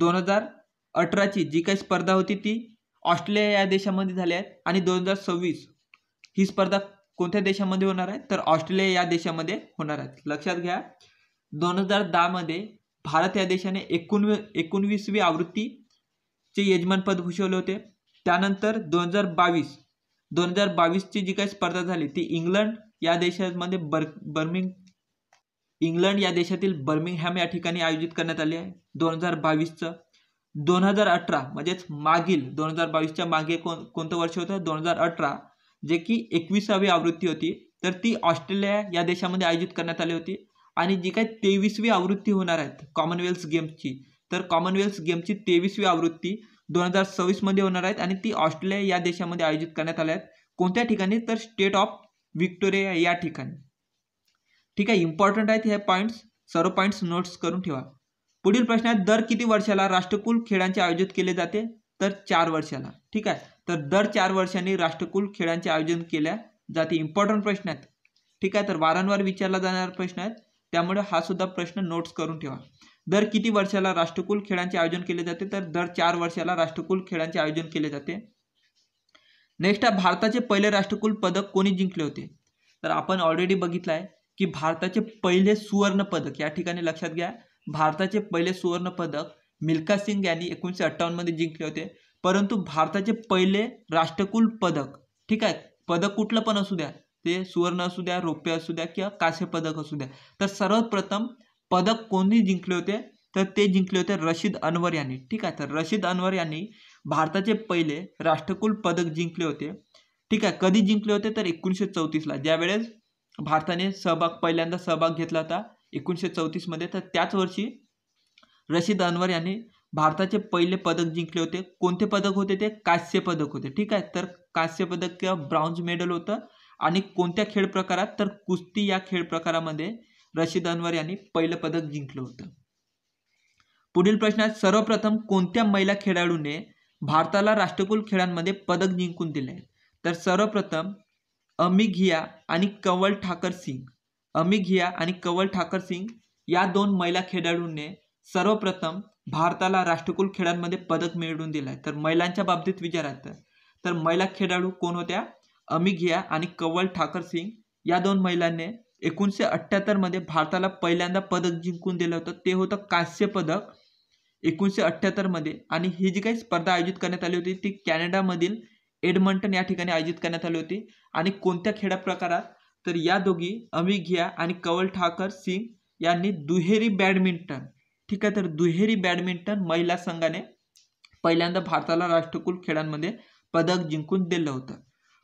दोन हजार अठराची जी काही स्पर्धा होती ती ऑस्ट्रेलिया या देशामध्ये झाली आहेत आणि दोन हजार सव्वीस ही स्पर्धा कोणत्या देशामध्ये होणार आहे तर ऑस्ट्रेलिया या देशामध्ये होणार आहेत लक्षात घ्या दोन हजार दहामध्ये भारत या देशाने एकोणवी एकोणवीसवी आवृत्तीचे यजमानपद भूषवले होते त्यानंतर दोन हजार बावीस दोन हजार बावीसची जी काही स्पर्धा झाली ती इंग्लंड या देशामध्ये बर् बर्मिंग इंग्लंड या देशातील बर्मिंगहॅम या ठिकाणी आयोजित करण्यात आली आहे दोन हजार बावीसचं दोन हजार अठरा म्हणजेच मागील दोन हजार बावीसच्या मागे कोण कोणतं वर्ष होतं दोन हजार अठरा जे की एकविसावी आवृत्ती होती तर ती ऑस्ट्रेलिया या देशामध्ये आयोजित करण्यात आली होती आणि जी काय तेवीसवी आवृत्ती होणार आहेत कॉमनवेल्थ गेम्सची तर कॉमनवेल्थ गेमची तेवीसवी आवृत्ती दोन हजार सव्वीसमध्ये होणार आहेत आणि ती ऑस्ट्रेलिया या देशामध्ये आयोजित करण्यात आल्या आहेत कोणत्या ठिकाणी तर स्टेट ऑफ व्हिक्टोरिया या ठिकाणी ठीक आहे इम्पॉर्टंट आहेत हे पॉईंट्स सर्व पॉईंट्स नोट्स करून ठेवा पुढील प्रश्न आहे दर किती वर्षाला राष्ट्रकुल खेळांचे आयोजित केले जाते तर चार वर्षाला ठीक आहे तर दर चार वर्षांनी राष्ट्रकुल खेळांचे आयोजन केल्या जाते इम्पॉर्टंट प्रश्न आहेत ठीक आहे तर वारंवार विचारला जाणारा प्रश्न आहेत त्यामुळे हा सुद्धा प्रश्न नोट्स करून ठेवा दर किती वर्षाला राष्ट्रकुल खेळांचे आयोजन केले जाते तर दर चार वर्षाला राष्ट्रकुल खेळांचे आयोजन केले जाते नेक्स्ट आहे भारताचे पहिले राष्ट्रकुल पदक कोणी जिंकले होते तर आपण ऑलरेडी बघितलं आहे की भारताचे पहिले सुवर्ण पदक या ठिकाणी लक्षात घ्या भारताचे पहिले सुवर्ण पदक मिल्खा सिंग यांनी एकोणीसशे अठ्ठावन्नमध्ये जिंकले होते परंतु भारताचे पहिले राष्ट्रकुल पदक ठीक आहे पदक कुठलं पण असू द्या ते सुवर्ण असू द्या रौप्य असू द्या किंवा कांस्य पदक असू द्या तर सर्वप्रथम पदक कोणी जिंकले होते तर ते जिंकले होते रशीद अनवर यांनी ठीक आहे तर रशीद अनवर यांनी भारताचे पहिले राष्ट्रकुल पदक जिंकले होते ठीक आहे कधी जिंकले होते तर एकोणीसशे चौतीसला ज्यावेळेस भारताने सहभाग पहिल्यांदा सहभाग घेतला होता एकोणीसशे चौतीसमध्ये तर त्याच वर्षी रशीद अनवर यांनी भारताचे पहिले पदक जिंकले होते कोणते पदक होते ते कांस्य पदक होते ठीक आहे तर कांस्य पदक किंवा ब्राऊन्ज मेडल होतं आणि कोणत्या खेळ प्रकारात तर कुस्ती या खेळ प्रकारामध्ये रशीद अनवर यांनी पहिलं पदक जिंकलं होतं पुढील प्रश्नात सर्वप्रथम कोणत्या महिला खेळाडूने भारताला राष्ट्रकुल खेळांमध्ये पदक जिंकून दिले तर सर्वप्रथम घिया आणि कवळ ठाकर सिंग अमिघिया आणि कवळ ठाकर सिंग या दोन महिला खेळाडूंनी सर्वप्रथम भारताला राष्ट्रकुल खेळांमध्ये पदक मिळवून दिलं आहे तर महिलांच्या बाबतीत विचारात तर महिला खेळाडू कोण होत्या अमिघिया आणि कवल ठाकर सिंग या दोन महिलांनी एकोणीसशे अठ्ठ्याहत्तरमध्ये भारताला पहिल्यांदा पदक जिंकून दिलं होतं ते होतं कांस्य पदक एकोणीसशे अठ्ठ्याहत्तरमध्ये आणि ही जी काही स्पर्धा आयोजित करण्यात आली होती ती कॅनडामधील एडमंटन या ठिकाणी आयोजित करण्यात आली होती आणि कोणत्या खेळा प्रकारात तर या दोघी अमिघिया आणि कवल ठाकर सिंग यांनी दुहेरी बॅडमिंटन ठीक आहे तर दुहेरी बॅडमिंटन महिला संघाने पहिल्यांदा भारताला राष्ट्रकुल खेळांमध्ये पदक जिंकून दिलं होतं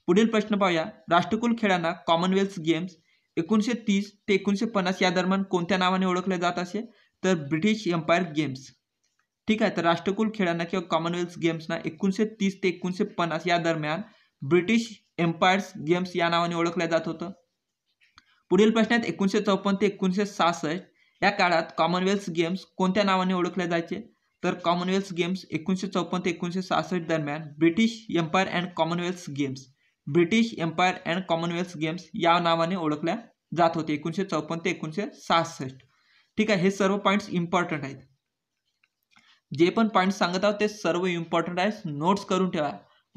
पुढील प्रश्न पाहूया राष्ट्रकुल खेळांना कॉमनवेल्थ गेम्स एकोणीशे तीस ते एकोणीशे पन्नास या दरम्यान कोणत्या नावाने ओळखले जात असे तर ब्रिटिश एम्पायर गेम्स ठीक आहे तर राष्ट्रकुल खेळांना किंवा कॉमनवेल्थ गेम्सना एकोणीशे तीस ते एकोणीशे पन्नास या दरम्यान ब्रिटिश एम्पायर्स गेम्स या नावाने ओळखलं जात होतं पुढील प्रश्नात एकोणीसशे चौपन्न ते एकोणीसशे सहासष्ट या काळात कॉमनवेल्थ गेम्स कोणत्या नावाने ओळखले जायचे तर कॉमनवेल्थ गेम्स एकोणीसशे चौपन्न ते एकोणीसशे सहासष्ट दरम्यान British Empire and Commonwealth Games British Empire and Commonwealth Games या नावाने ओळखल्या जात होते एकोणीसशे चौपन्न ते एकोणीसशे सहासष्ट ठीक आहे हे सर्व पॉईंट्स इम्पॉर्टंट आहेत जे पण पॉईंट्स सांगत आहोत ते सर्व इम्पॉर्टंट आहेत नोट्स करून ठेवा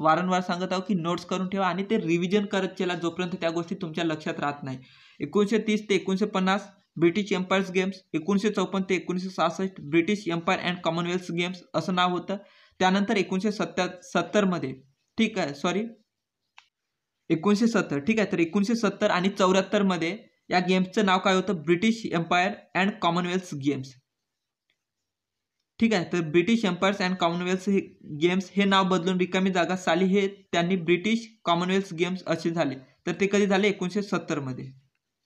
वारंवार सांगत आहोत की नोट्स करून ठेवा आणि ते रिव्हिजन करत चला जोपर्यंत त्या गोष्टी तुमच्या लक्षात राहत नाही एकोणीसशे तीस ते एकोणीसशे पन्नास ब्रिटिश एम्पायर्स गेम्स एकोणीसशे चौपन्न ते एकोणीसशे सहासष्ट British Empire and Commonwealth Games असं नाव होतं त्यानंतर एकोणीसशे सत्त्या सत्तरमध्ये ठीक आहे सॉरी एकोणीसशे सत्तर ठीक आहे तर एकोणीसशे सत्तर आणि चौऱ्याहत्तरमध्ये या गेम्सचं नाव काय होतं British Empire and Commonwealth Games ठीक आहे तर ब्रिटिश एम्पायर्स अँड कॉमनवेल्थ हे गेम्स हे नाव बदलून रिकामी जागा साली हे त्यांनी ब्रिटिश कॉमनवेल्थ गेम्स असे झाले तर ते कधी झाले एकोणीसशे सत्तरमध्ये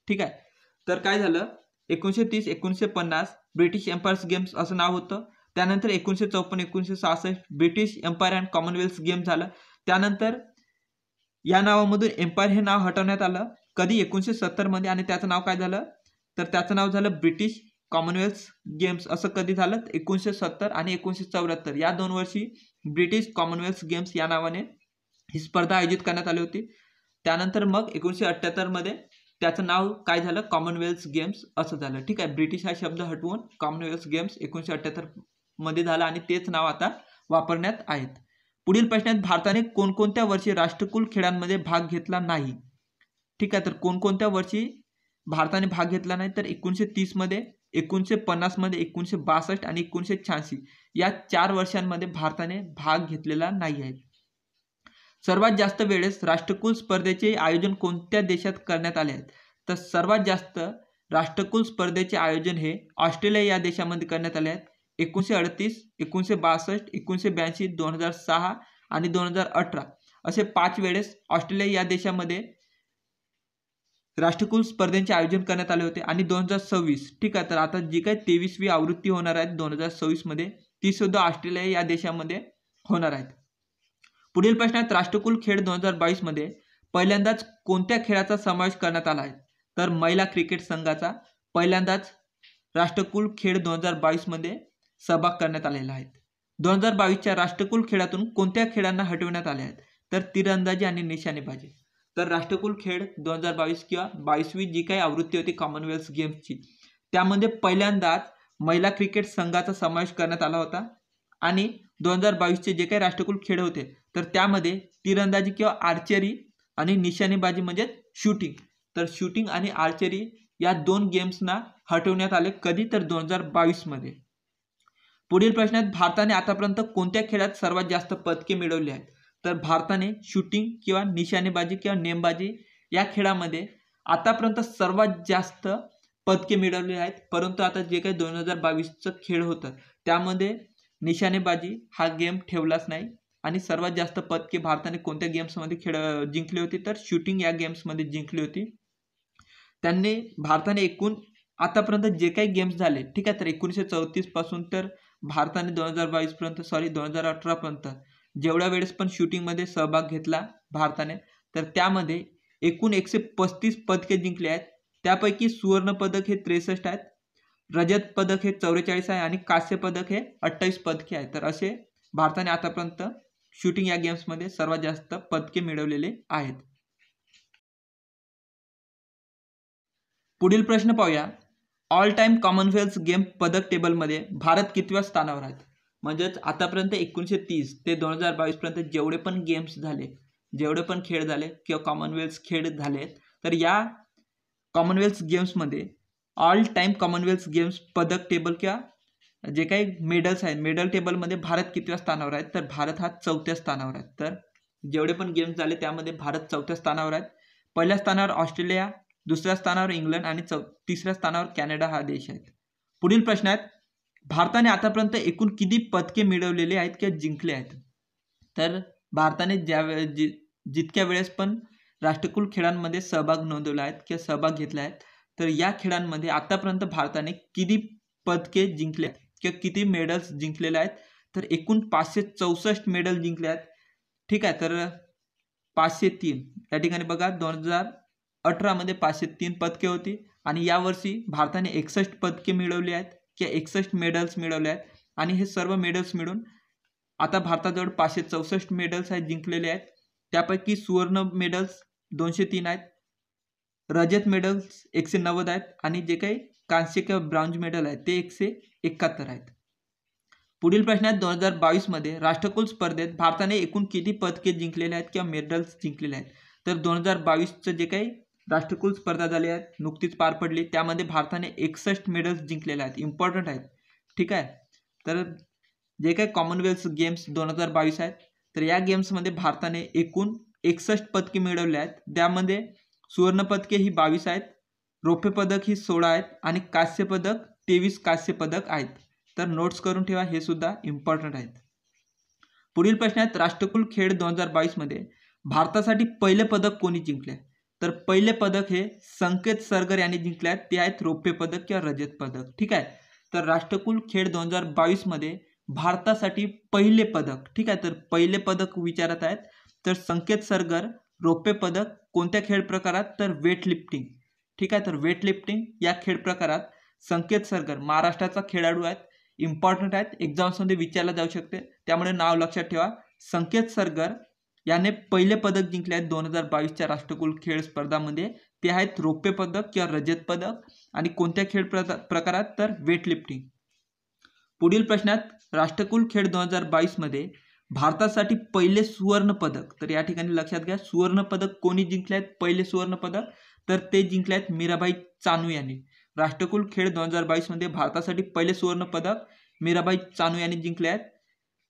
ठीक आहे तर काय झालं एकोणीसशे तीस एकोणीसशे पन्नास ब्रिटिश एम्पायर्स गेम्स असं नाव होतं त्यानंतर एकोणीसशे चौपन्न एकोणीसशे सहासष्ट British Empire and Commonwealth Game झालं त्यानंतर या नावामधून एम्पायर हे नाव हटवण्यात आलं कधी एकोणीसशे सत्तरमध्ये आणि त्याचं नाव काय झालं तर त्याचं नाव झालं ब्रिटिश कॉमनवेल्थ गेम्स असं कधी झालं एकोणीसशे सत्तर आणि एकोणीसशे चौऱ्याहत्तर या दोन वर्षी ब्रिटिश कॉमनवेल्थ गेम्स या नावाने ही स्पर्धा आयोजित करण्यात आली होती त्यानंतर मग एकोणीसशे अठ्ठ्याहत्तरमध्ये त्याचं नाव काय झालं कॉमनवेल्थ गेम्स असं झालं ठीक आहे ब्रिटिश हा शब्द हटवून कॉमनवेल्थ गेम्स एकोणीसशे अठ्ठ्याहत्तरमध्ये झालं आणि तेच नाव आता वापरण्यात आहेत पुढील प्रश्नात भारताने कोणकोणत्या वर्षी राष्ट्रकुल खेळांमध्ये भाग घेतला नाही ठीक आहे तर कोणकोणत्या वर्षी भारताने भाग घेतला नाही तर एकोणीसशे तीसमध्ये एकोणीसशे पन्नासमध्ये एकोणीसशे बासष्ट आणि एकोणीसशे शहाऐंशी या चार वर्षांमध्ये भारताने भाग घेतलेला नाही आहे सर्वात जास्त वेळेस राष्ट्रकुल स्पर्धेचे आयोजन कोणत्या देशात करण्यात आले आहेत तर सर्वात जास्त राष्ट्रकुल स्पर्धेचे आयोजन हे ऑस्ट्रेलिया या देशामध्ये करण्यात आले आहेत एकोणीसशे अडतीस एकोणीसशे बासष्ट एकोणीसशे ब्याऐंशी दोन हजार सहा आणि दोन हजार अठरा असे पाच वेळेस ऑस्ट्रेलिया या देशामध्ये राष्ट्रकुल स्पर्धेचे आयोजन करण्यात आले होते आणि दोन हजार सव्वीस ठीक आहे तर आता जी काही तेवीसवी आवृत्ती होणार आहे दोन हजार सव्वीसमध्ये ती सुद्धा ऑस्ट्रेलिया या देशामध्ये होणार आहेत पुढील प्रश्न आहेत राष्ट्रकुल खेळ दोन हजार बावीसमध्ये पहिल्यांदाच कोणत्या खेळाचा समावेश करण्यात आला आहे तर महिला क्रिकेट संघाचा पहिल्यांदाच राष्ट्रकुल खेळ दोन हजार बावीसमध्ये सहभाग करण्यात आलेला आहेत दोन हजार बावीसच्या राष्ट्रकुल खेळातून कोणत्या खेळांना हटवण्यात आले आहेत तर तिरंदाजी आणि निशाणेबाजी तर राष्ट्रकुल खेळ दोन हजार बावीस किंवा बावीसवी जी काही आवृत्ती होती कॉमनवेल्थ गेम्सची त्यामध्ये पहिल्यांदाच महिला क्रिकेट संघाचा समावेश करण्यात आला होता आणि दोन हजार बावीसचे जे काही राष्ट्रकुल खेळ होते तर त्यामध्ये तिरंदाजी किंवा आर्चरी आणि निशाणेबाजी म्हणजे शूटिंग तर शूटिंग आणि आर्चरी या दोन गेम्सना हटवण्यात आले कधी तर दोन हजार बावीसमध्ये पुढील प्रश्नात भारताने आतापर्यंत कोणत्या खेळात सर्वात जास्त पदके मिळवली आहेत तर भारताने शूटिंग किंवा निशाणेबाजी किंवा नेमबाजी या खेळामध्ये आतापर्यंत सर्वात जास्त पदके मिळवले आहेत परंतु आता जे काही दोन हजार बावीसचं खेळ होतं त्यामध्ये निशाणेबाजी हा गेम ठेवलाच नाही आणि सर्वात जास्त पदके भारताने कोणत्या गेम्समध्ये खेळ जिंकली होती तर शूटिंग या गेम्समध्ये जिंकली होती त्यांनी भारताने एकूण आतापर्यंत जे काही गेम्स झाले ठीक आहे तर एकोणीसशे चौतीसपासून तर भारताने दोन हजार पर्यंत सॉरी दोन हजार पर्यंत जेवढ्या वेळेस पण शूटिंगमध्ये सहभाग घेतला भारताने तर त्यामध्ये एकूण एकशे पस्तीस पदके जिंकली आहेत त्यापैकी सुवर्ण पदक हे त्रेसष्ट आहेत रजत पदक हे चौवेचाळीस आहे आणि कांस्य पदक हे अठ्ठावीस पदके आहेत तर असे भारताने आतापर्यंत शूटिंग या गेम्समध्ये सर्वात जास्त पदके मिळवलेले आहेत पुढील प्रश्न पाहूया ऑल टाइम कॉमनवेल्थ गेम पदक टेबलमध्ये भारत कितव्या स्थानावर आहेत म्हणजेच आतापर्यंत एकोणीसशे तीस ते दोन हजार बावीसपर्यंत जेवढे पण गेम्स झाले जेवढे पण खेळ झाले किंवा कॉमनवेल्थ खेळ झालेत तर या कॉमनवेल्थ गेम्समध्ये ऑल टाईम कॉमनवेल्थ गेम्स पदक टेबल किंवा जे काही मेडल्स आहेत मेडल टेबलमध्ये भारत कितव्या स्थानावर आहेत तर भारत हा चौथ्या स्थानावर आहे तर जेवढे पण गेम्स झाले त्यामध्ये भारत चौथ्या स्थानावर आहेत पहिल्या स्थानावर ऑस्ट्रेलिया दुसऱ्या स्थानावर इंग्लंड आणि चौ तिसऱ्या स्थानावर कॅनडा हा देश आहे पुढील प्रश्न आहेत भारताने आतापर्यंत एकूण किती पदके मिळवलेले आहेत किंवा जिंकले आहेत तर भारताने ज्या जि जितक्या वेळेस पण राष्ट्रकुल खेळांमध्ये सहभाग नोंदवला आहेत किंवा सहभाग घेतला आहे तर या खेळांमध्ये आतापर्यंत भारताने किती पदके जिंकले आहेत किंवा किती मेडल्स जिंकलेले आहेत तर एकूण पाचशे चौसष्ट मेडल जिंकले आहेत ठीक आहे तर पाचशे तीन या ठिकाणी बघा दोन हजार अठरामध्ये पाचशे तीन पदके होती आणि यावर्षी भारताने एकसष्ट पदके मिळवली आहेत किंवा एकसष्ट मेडल्स मिळवले आहेत आणि हे सर्व मेडल्स मिळून आता भारताजवळ पाचशे चौसष्ट मेडल्स आहेत जिंकलेले आहेत त्यापैकी सुवर्ण मेडल्स दोनशे तीन आहेत रजत मेडल्स एकशे नव्वद आहेत आणि जे काही कांस्य किंवा ब्रॉन्ज मेडल आहेत ते एकशे एकाहत्तर आहेत पुढील प्रश्न प्रश्नात दोन हजार बावीसमध्ये राष्ट्रकुल स्पर्धेत भारताने एकूण किती पदके जिंकलेले आहेत किंवा मेडल्स जिंकलेले आहेत तर दोन हजार बावीसचं जे काही राष्ट्रकुल स्पर्धा झाली आहेत नुकतीच पार पडली त्यामध्ये भारताने एकसष्ट मेडल्स जिंकलेले आहेत इम्पॉर्टंट आहेत ठीक आहे तर जे काही कॉमनवेल्थ गेम्स दोन हजार बावीस आहेत तर या गेम्समध्ये भारताने एकूण एकसष्ट पदके मिळवले आहेत त्यामध्ये सुवर्णपदके ही बावीस आहेत रौप्य पदक ही सोळा आहेत आणि कांस्य पदक तेवीस कांस्य पदक आहेत तर नोट्स करून ठेवा हे सुद्धा इम्पॉर्टंट आहेत पुढील प्रश्न आहेत राष्ट्रकुल खेळ दोन हजार बावीसमध्ये भारतासाठी पहिले पदक कोणी जिंकले तर पहिले पदक हे संकेत सरगर यांनी जिंकले आहेत ते आहेत रौप्य पदक किंवा रजत पदक ठीक आहे तर राष्ट्रकुल खेळ दोन हजार बावीसमध्ये भारतासाठी पहिले पदक ठीक आहे तर पहिले पदक विचारत आहेत तर संकेत सरगर रौप्य पदक कोणत्या खेळ प्रकारात तर वेटलिफ्टिंग ठीक आहे तर वेटलिफ्टिंग या खेळ प्रकारात संकेत सरगर महाराष्ट्राचा खेळाडू आहेत इम्पॉर्टंट आहेत एक्झाम्समध्ये विचारला जाऊ शकते त्यामुळे नाव लक्षात ठेवा संकेत सरगर याने पहिले पदक जिंकले आहेत दोन हजार बावीसच्या राष्ट्रकुल खेळ स्पर्धामध्ये ते आहेत रौप्य पदक किंवा रजत पदक आणि कोणत्या खेळ प्रकारात तर वेटलिफ्टिंग पुढील प्रश्नात राष्ट्रकुल खेळ दोन हजार बावीसमध्ये भारतासाठी पहिले सुवर्ण पदक तर या ठिकाणी लक्षात घ्या सुवर्ण पदक कोणी जिंकले आहेत पहिले सुवर्ण पदक तर ते जिंकले आहेत मीराबाई चानू यांनी राष्ट्रकुल खेळ दोन हजार बावीसमध्ये भारतासाठी पहिले सुवर्ण पदक मीराबाई चानू यांनी जिंकले आहेत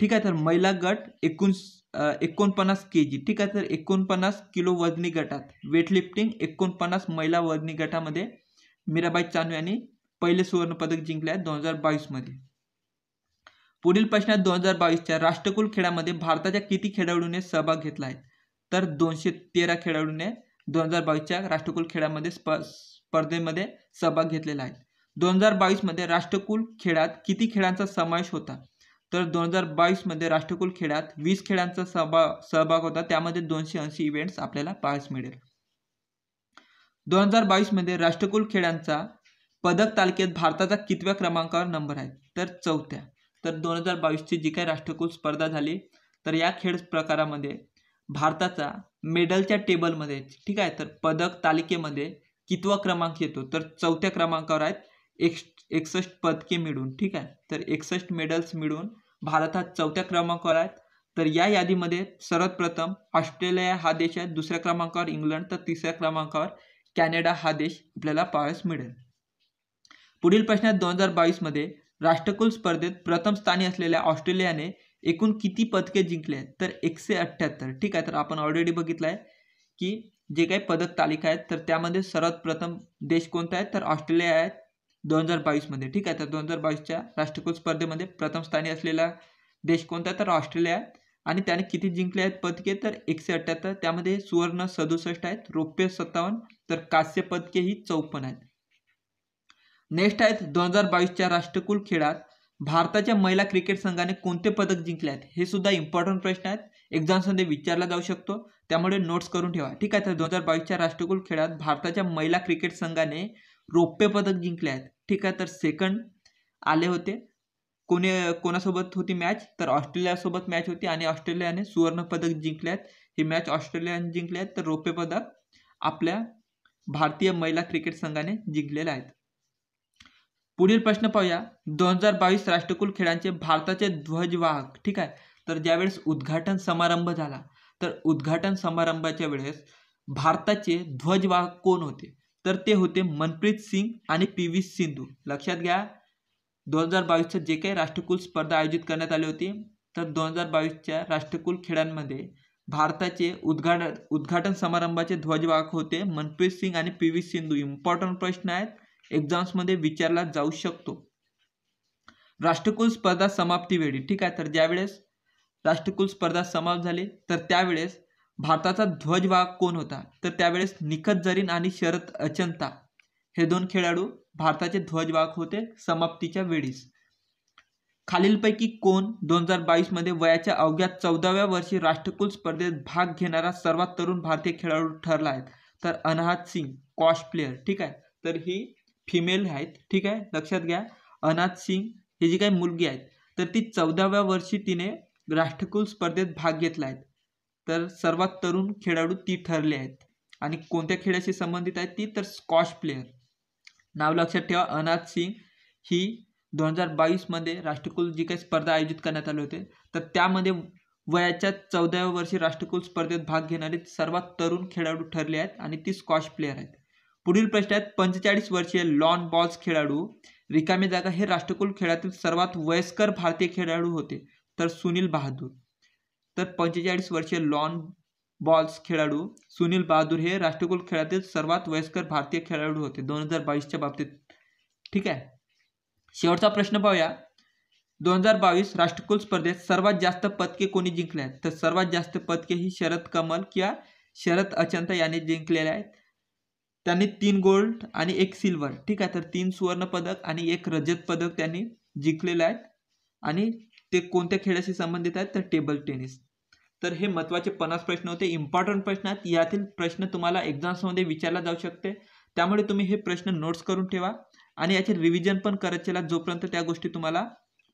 ठीक आहे तर महिला गट एकूण एकोणपन्नास के जी ठीक आहे तर एकोणपन्नास किलो वजनी गटात वेटलिफ्टिंग एकोणपन्नास महिला वजनी गटामध्ये मीराबाई चानू यांनी पहिले सुवर्णपदक जिंकले आहे दोन हजार बावीसमध्ये पुढील प्रश्न आहे दोन हजार बावीसच्या राष्ट्रकुल खेळामध्ये भारताच्या किती खेळाडूने सहभाग घेतला आहे तर दोनशे तेरा खेळाडूंनी दोन हजार बावीसच्या राष्ट्रकुल खेळामध्ये स्प स्पर्धेमध्ये सहभाग घेतलेला आहे दोन हजार बावीसमध्ये राष्ट्रकुल खेळात किती खेळांचा समावेश होता तर दोन हजार बावीसमध्ये राष्ट्रकुल खेळात वीस खेळांचा सहभाग सहभाग होता त्यामध्ये दोनशे ऐंशी इव्हेंट्स आपल्याला पाहायस मिळेल दोन हजार बावीसमध्ये राष्ट्रकुल खेळांचा पदक तालिकेत भारताचा कितव्या क्रमांकावर नंबर आहे तर चौथ्या तर दोन हजार बावीसची जी काही राष्ट्रकुल स्पर्धा झाली तर या खेळ प्रकारामध्ये भारताचा मेडलच्या टेबलमध्ये ठीक आहे तर पदक तालिकेमध्ये कितवा क्रमांक येतो तर चौथ्या क्रमांकावर आहेत एक एकसष्ट पदके मिळून ठीक आहे तर एकसष्ट मेडल्स मिळून भारत हा चौथ्या क्रमांकावर आहेत तर या यादीमध्ये सर्वात प्रथम ऑस्ट्रेलिया हा देश आहे दुसऱ्या क्रमांकावर इंग्लंड तर तिसऱ्या क्रमांकावर कॅनडा हा देश आपल्याला पाहायस मिळेल पुढील प्रश्न आहे दोन हजार बावीसमध्ये राष्ट्रकुल स्पर्धेत प्रथम स्थानी असलेल्या ऑस्ट्रेलियाने एकूण किती पदके जिंकले आहेत तर एकशे अठ्ठ्याहत्तर ठीक आहे तर आपण ऑलरेडी बघितलं आहे की जे काही पदक तालिका आहेत तर त्यामध्ये सर्वात प्रथम देश कोणता आहे तर ऑस्ट्रेलिया आहेत दोन हजार बावीसमध्ये ठीक आहे तर दोन हजार बावीसच्या राष्ट्रकुल स्पर्धेमध्ये प्रथम स्थानी असलेला देश कोणता तर ऑस्ट्रेलिया आहे आणि त्याने किती जिंकले आहेत पदके तर एकशे अठ्ठ्याहत्तर त्यामध्ये सुवर्ण सदुसष्ट आहेत रौप्य सत्तावन्न तर कांस्य पदके ही चौपन्न आहेत नेक्स्ट आहेत दोन हजार बावीसच्या राष्ट्रकुल खेळात भारताच्या महिला क्रिकेट संघाने कोणते पदक जिंकले आहेत हे सुद्धा इम्पॉर्टंट प्रश्न आहेत एक्झाम्समध्ये विचारला जाऊ शकतो त्यामुळे नोट्स करून ठेवा ठीक आहे तर दोन हजार बावीसच्या राष्ट्रकुल खेळात भारताच्या महिला क्रिकेट संघाने रौप्य पदक जिंकले आहेत ठीक आहे तर सेकंड आले होते कोणी कोणासोबत होती मॅच तर ऑस्ट्रेलियासोबत मॅच होती आणि ऑस्ट्रेलियाने सुवर्ण पदक जिंकले आहेत ही मॅच ऑस्ट्रेलियाने जिंकले आहेत तर रौप्य पदक आपल्या भारतीय महिला क्रिकेट संघाने जिंकलेले आहेत पुढील प्रश्न पाहूया दोन हजार बावीस राष्ट्रकुल खेळांचे भारताचे ध्वजवाहक ठीक आहे तर ज्यावेळेस उद्घाटन समारंभ झाला तर उद्घाटन समारंभाच्या वेळेस भारताचे ध्वजवाहक कोण होते तर ते होते मनप्रीत सिंग आणि पी व्ही सिंधू लक्षात घ्या दोन हजार बावीसच्या जे काही राष्ट्रकुल स्पर्धा आयोजित करण्यात आली होती तर दोन हजार बावीसच्या राष्ट्रकुल खेळांमध्ये भारताचे उद्घाटन उद्घाटन समारंभाचे ध्वजवाहक होते मनप्रीत सिंग आणि पी व्ही सिंधू इम्पॉर्टंट प्रश्न आहेत एक्झाम्समध्ये विचारला जाऊ शकतो राष्ट्रकुल स्पर्धा समाप्तीवेळी ठीक आहे तर ज्यावेळेस राष्ट्रकुल स्पर्धा समाप्त झाली तर त्यावेळेस भारताचा ध्वजवाहक कोण होता तर त्यावेळेस निखत जरीन आणि शरद अचंता हे दोन खेळाडू भारताचे ध्वजवाहक होते समाप्तीच्या वेळीस खालीलपैकी कोण दोन हजार बावीसमध्ये वयाच्या अवघ्या चौदाव्या वर्षी राष्ट्रकुल स्पर्धेत भाग घेणारा सर्वात तरुण भारतीय खेळाडू ठरला आहे तर अनाहत सिंग कॉश प्लेयर ठीक आहे तर ही फिमेल आहेत ठीक आहे लक्षात घ्या अनाथ सिंग ही जी काही मुलगी आहेत तर ती चौदाव्या वर्षी तिने राष्ट्रकुल स्पर्धेत भाग घेतला आहे तर सर्वात तरुण खेळाडू ती ठरले आहेत आणि कोणत्या खेळाशी संबंधित आहेत ती तर स्कॉश प्लेयर नाव लक्षात ठेवा अनाथ सिंग ही दोन हजार बावीसमध्ये राष्ट्रकुल जी काही स्पर्धा आयोजित करण्यात आली होते तर त्यामध्ये वयाच्या चौदाव्या वर्षी राष्ट्रकुल स्पर्धेत भाग घेणारे सर्वात तरुण खेळाडू ठरले आहेत आणि ती स्कॉश प्लेअर आहेत पुढील प्रश्न आहेत पंचेचाळीस वर्षीय लॉन बॉल्स खेळाडू रिकामी जागा हे राष्ट्रकुल खेळातील सर्वात वयस्कर भारतीय खेळाडू होते तर सुनील बहादूर तर पंचेचाळीस वर्षीय लॉन बॉल्स खेळाडू सुनील बहादूर हे राष्ट्रकुल खेळातील सर्वात वयस्कर भारतीय खेळाडू होते दोन हजार बावीसच्या बाबतीत ठीक आहे शेवटचा प्रश्न पाहूया दोन हजार बावीस राष्ट्रकुल स्पर्धेत सर्वात जास्त पदके कोणी जिंकले आहेत तर सर्वात जास्त पदके ही शरद कमल किंवा शरद अचंत यांनी जिंकलेले आहेत त्यांनी तीन गोल्ड आणि एक सिल्वर ठीक आहे तर तीन सुवर्ण पदक आणि एक रजत पदक त्यांनी जिंकलेलं आहेत आणि ते कोणत्या खेळाशी संबंधित आहेत तर टेबल टेनिस तर हे महत्त्वाचे पन्नास प्रश्न होते इम्पॉर्टंट प्रश्न आहेत यातील प्रश्न तुम्हाला एक्झाम्समध्ये विचारला जाऊ शकते त्यामुळे तुम्ही हे प्रश्न नोट्स करून ठेवा आणि याचे रिव्हिजन पण करत चला जोपर्यंत त्या गोष्टी तुम्हाला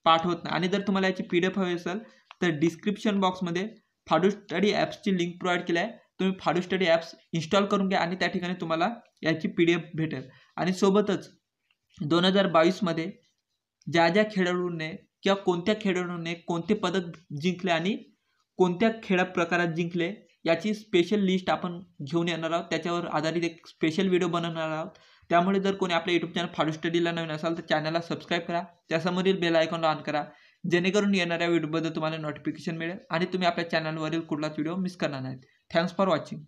पाठ होत नाही आणि जर तुम्हाला याची पी डी एफ हवी असेल तर डिस्क्रिप्शन बॉक्समध्ये फाडू स्टडी ॲप्सची लिंक प्रोव्हाइड केली आहे तुम्ही फाडू स्टडी ॲप्स इन्स्टॉल करून घ्या आणि त्या ठिकाणी तुम्हाला याची पी डी एफ भेटेल आणि सोबतच दोन हजार बावीसमध्ये ज्या ज्या खेळाडूंने किंवा कोणत्या खेळाडूंने कोणते पदक जिंकले आणि कोणत्या खेळा प्रकारात जिंकले याची स्पेशल लिस्ट आपण घेऊन येणार आहोत त्याच्यावर आधारित एक स्पेशल व्हिडिओ बनवणार आहोत त्यामुळे जर कोणी आपल्या यूट्यूब चॅनल फाडू स्टडीला नवीन असाल तर चॅनलला सबस्क्राईब करा त्यासमोरील बेल आयकॉनला ऑन करा जेणेकरून येणाऱ्या व्हिडिओबद्दल तुम्हाला नोटिफिकेशन मिळेल आणि तुम्ही आपल्या चॅनलवरील कुठलाच व्हिडिओ मिस करणार नाहीत थँक्स फॉर वॉचिंग